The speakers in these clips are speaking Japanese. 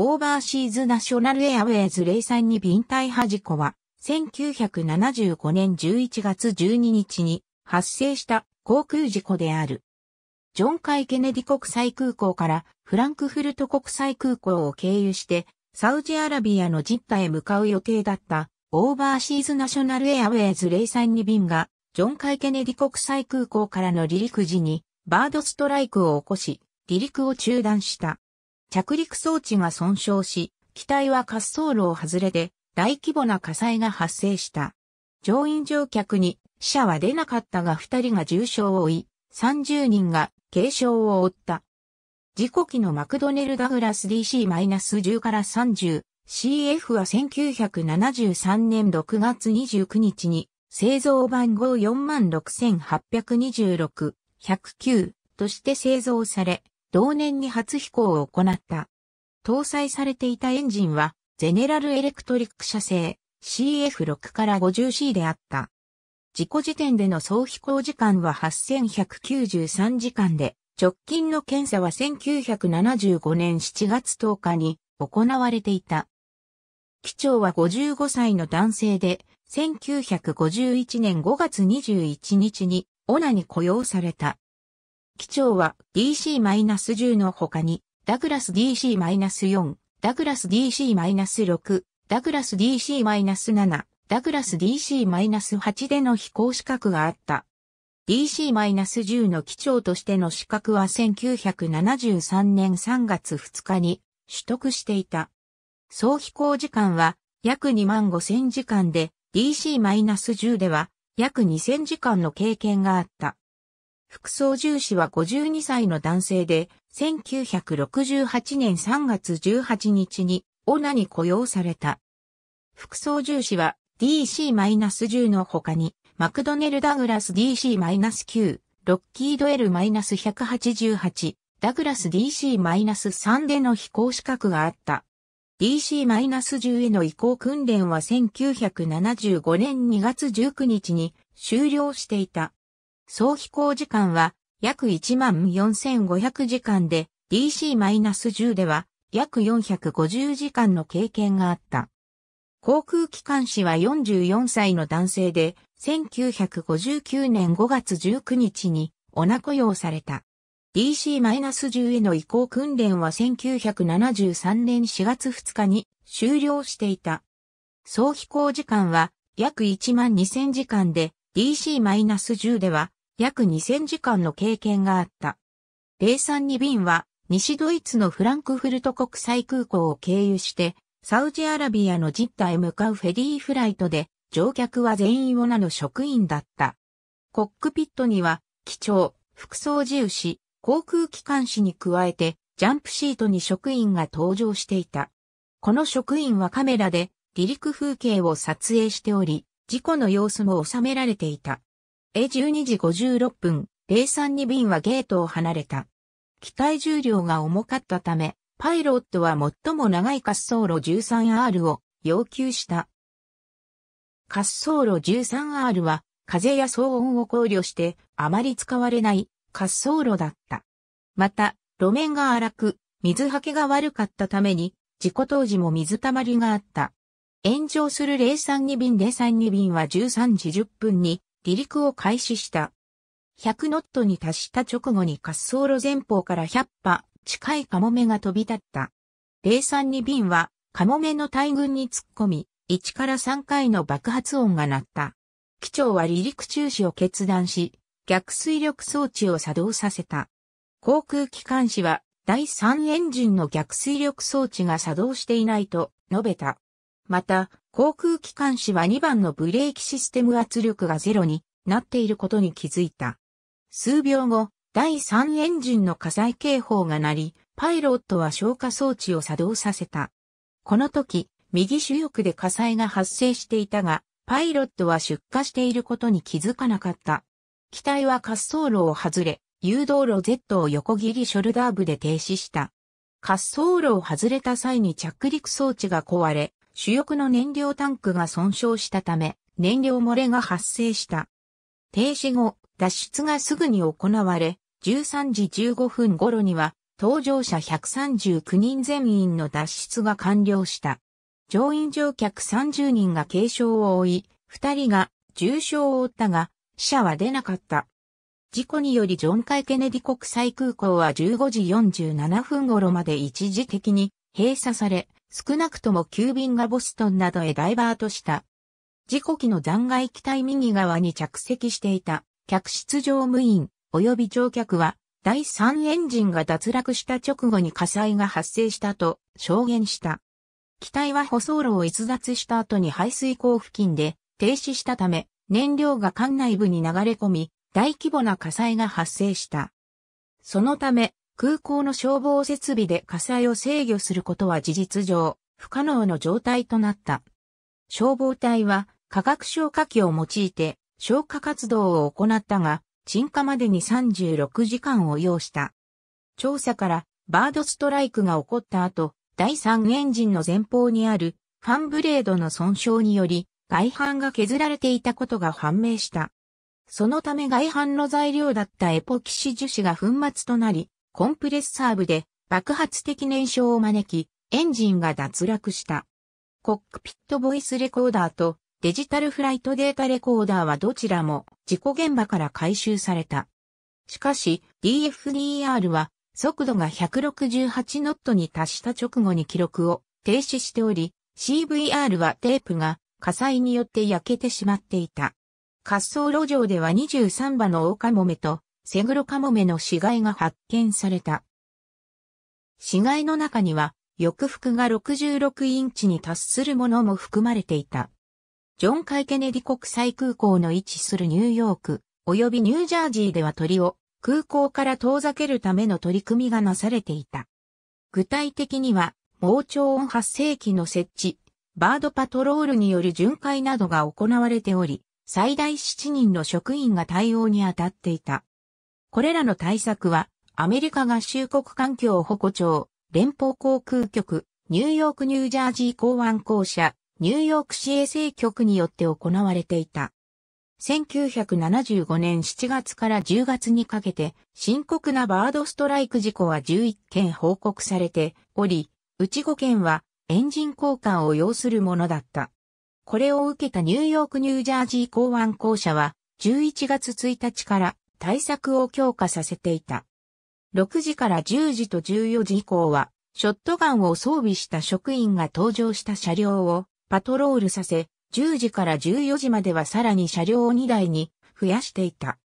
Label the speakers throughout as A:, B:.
A: オーバーシーズナショナルエアウェイズ03に便体破事故は、1975年11月12日に発生した航空事故である。ジョン・カイ・ケネディ国際空港からフランクフルト国際空港を経由して、サウジアラビアのジッタへ向かう予定だったオーバーシーズナショナルエアウェイズ032便が、ジョン・カイ・ケネディ国際空港からの離陸時にバードストライクを起こし、離陸を中断した。着陸装置が損傷し、機体は滑走路を外れて大規模な火災が発生した。乗員乗客に死者は出なかったが2人が重傷を負い、30人が軽傷を負った。事故機のマクドネルダグラス DC-10 から 30CF は1973年6月29日に製造番号46826-109として製造され、同年に初飛行を行った。搭載されていたエンジンは、ゼネラルエレクトリック社製 CF6 から 50C であった。事故時点での総飛行時間は8193時間で、直近の検査は1975年7月10日に行われていた。機長は55歳の男性で、1951年5月21日にオナに雇用された。機長は DC-10 の他に、ダグラス DC-4、ダグラス DC-6、ダグラス DC-7、ダグラス DC-8 での飛行資格があった。DC-10 の機長としての資格は1973年3月2日に取得していた。総飛行時間は約2万5000時間で DC-10 では約2000時間の経験があった。副操縦士は52歳の男性で、1968年3月18日に、オナに雇用された。副操縦士は DC-10 の他に、マクドネル・ダグラス DC-9、ロッキード L-188、ダグラス DC-3 での飛行資格があった。DC-10 への移行訓練は1975年2月19日に終了していた。総飛行時間は約14,500時間で DC-10 では約450時間の経験があった。航空機関士は44歳の男性で、1959年5月19日にオナ雇用された。DC-10 への移行訓練は1973年4月2日に終了していた。総飛行時間は約1万2000時間で DC-10 では約2000時間の経験があった。032便は、西ドイツのフランクフルト国際空港を経由して、サウジアラビアのジッタへ向かうフェリーフライトで、乗客は全員オナの職員だった。コックピットには、機長、服装自由士、航空機関士に加えて、ジャンプシートに職員が登場していた。この職員はカメラで離陸風景を撮影しており、事故の様子も収められていた。え12時56分、03に便はゲートを離れた。機体重量が重かったため、パイロットは最も長い滑走路 13R を要求した。滑走路 13R は風や騒音を考慮してあまり使われない滑走路だった。また、路面が荒く、水はけが悪かったために、事故当時も水たまりがあった。炎上する032便032便は13時10分に離陸を開始した。100ノットに達した直後に滑走路前方から100羽近いカモメが飛び立った。032便はカモメの大群に突っ込み、1から3回の爆発音が鳴った。機長は離陸中止を決断し、逆水力装置を作動させた。航空機関士は第3エンジンの逆水力装置が作動していないと述べた。また、航空機関士は2番のブレーキシステム圧力がゼロになっていることに気づいた。数秒後、第3エンジンの火災警報が鳴り、パイロットは消火装置を作動させた。この時、右主翼で火災が発生していたが、パイロットは出火していることに気づかなかった。機体は滑走路を外れ、誘導路 Z を横切りショルダー部で停止した。滑走路を外れた際に着陸装置が壊れ、主翼の燃料タンクが損傷したため、燃料漏れが発生した。停止後、脱出がすぐに行われ、13時15分頃には、搭乗者139人全員の脱出が完了した。乗員乗客30人が軽傷を負い、2人が重傷を負ったが、死者は出なかった。事故によりジョン・カイ・ケネディ国際空港は15時47分頃まで一時的に閉鎖され、少なくとも9便がボストンなどへダイバートした。事故機の残骸機体右側に着席していた客室乗務員及び乗客は第3エンジンが脱落した直後に火災が発生したと証言した。機体は舗装路を逸脱した後に排水口付近で停止したため燃料が艦内部に流れ込み大規模な火災が発生した。そのため空港の消防設備で火災を制御することは事実上、不可能の状態となった。消防隊は化学消火器を用いて消火活動を行ったが、鎮火までに36時間を要した。調査からバードストライクが起こった後、第3エンジンの前方にあるファンブレードの損傷により外反が削られていたことが判明した。そのため外反の材料だったエポキシ樹脂が粉末となり、コンプレッサー部で爆発的燃焼を招き、エンジンが脱落した。コックピットボイスレコーダーとデジタルフライトデータレコーダーはどちらも事故現場から回収された。しかし DFDR は速度が168ノットに達した直後に記録を停止しており、CVR はテープが火災によって焼けてしまっていた。滑走路上では23羽のオオカモメとセグロカモメの死骸が発見された。死骸の中には、翼服が66インチに達するものも含まれていた。ジョン・カイ・ケネディ国際空港の位置するニューヨーク、及びニュージャージーでは鳥を空港から遠ざけるための取り組みがなされていた。具体的には、盲腸音発生器の設置、バードパトロールによる巡回などが行われており、最大7人の職員が対応に当たっていた。これらの対策は、アメリカ合衆国環境保護庁、連邦航空局、ニューヨークニュージャージー港湾公社、ニューヨーク市衛生局によって行われていた。1975年7月から10月にかけて、深刻なバードストライク事故は11件報告されており、うち5件はエンジン交換を要するものだった。これを受けたニューヨークニュージャージー港湾公社は、11月1日から対策を強化させていた。6時から10時と14時以降は、ショットガンを装備した職員が登場した車両をパトロールさせ、10時から14時まではさらに車両を2台に増やしていた。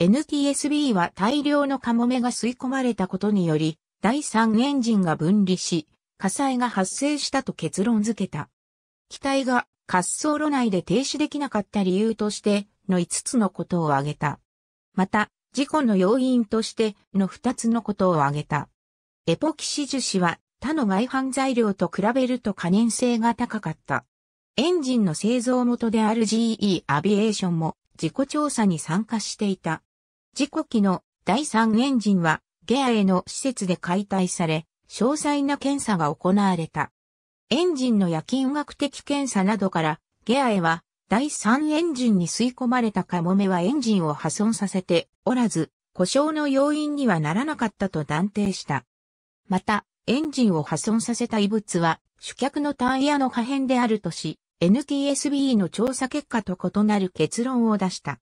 A: NTSB は大量のカモメが吸い込まれたことにより、第三エンジンが分離し、火災が発生したと結論付けた。機体が滑走路内で停止できなかった理由としての5つのことを挙げた。また、事故の要因としての二つのことを挙げた。エポキシ樹脂は他の外反材料と比べると可燃性が高かった。エンジンの製造元である GE アビエーションも事故調査に参加していた。事故機の第三エンジンはゲアへの施設で解体され、詳細な検査が行われた。エンジンの夜勤学的検査などから、ゲアへは第3エンジンに吸い込まれたカモメはエンジンを破損させておらず、故障の要因にはならなかったと断定した。また、エンジンを破損させた異物は、主脚のタイヤの破片であるとし、NTSB の調査結果と異なる結論を出した。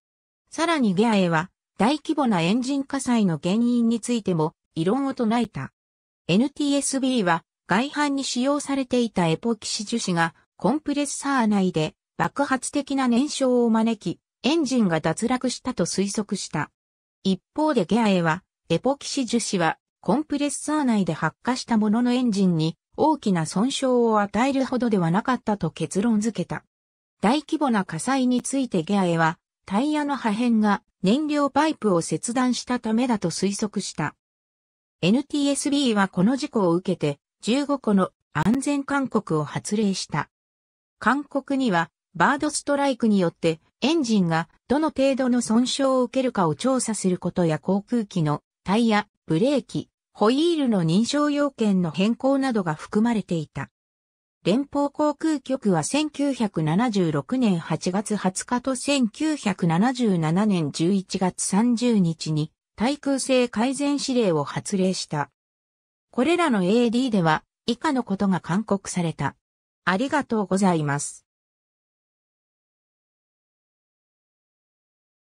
A: さらにゲアエは、大規模なエンジン火災の原因についても、異論を唱えた。NTSB は、外反に使用されていたエポキシ樹脂が、コンプレッサー内で爆発的な燃焼を招き、エンジンが脱落したと推測した。一方でゲアエは、エポキシ樹脂は、コンプレッサー内で発火したもののエンジンに大きな損傷を与えるほどではなかったと結論付けた。大規模な火災についてゲアエは、タイヤの破片が燃料パイプを切断したためだと推測した。NTSB はこの事故を受けて15個の安全勧告を発令した。勧告にはバードストライクによってエンジンがどの程度の損傷を受けるかを調査することや航空機のタイヤ、ブレーキ、ホイールの認証要件の変更などが含まれていた。連邦航空局は1976年8月20日と1977年11月30日に対空性改善指令を発令した。これらの AD では以下のことが勧告された。ありがとうございます。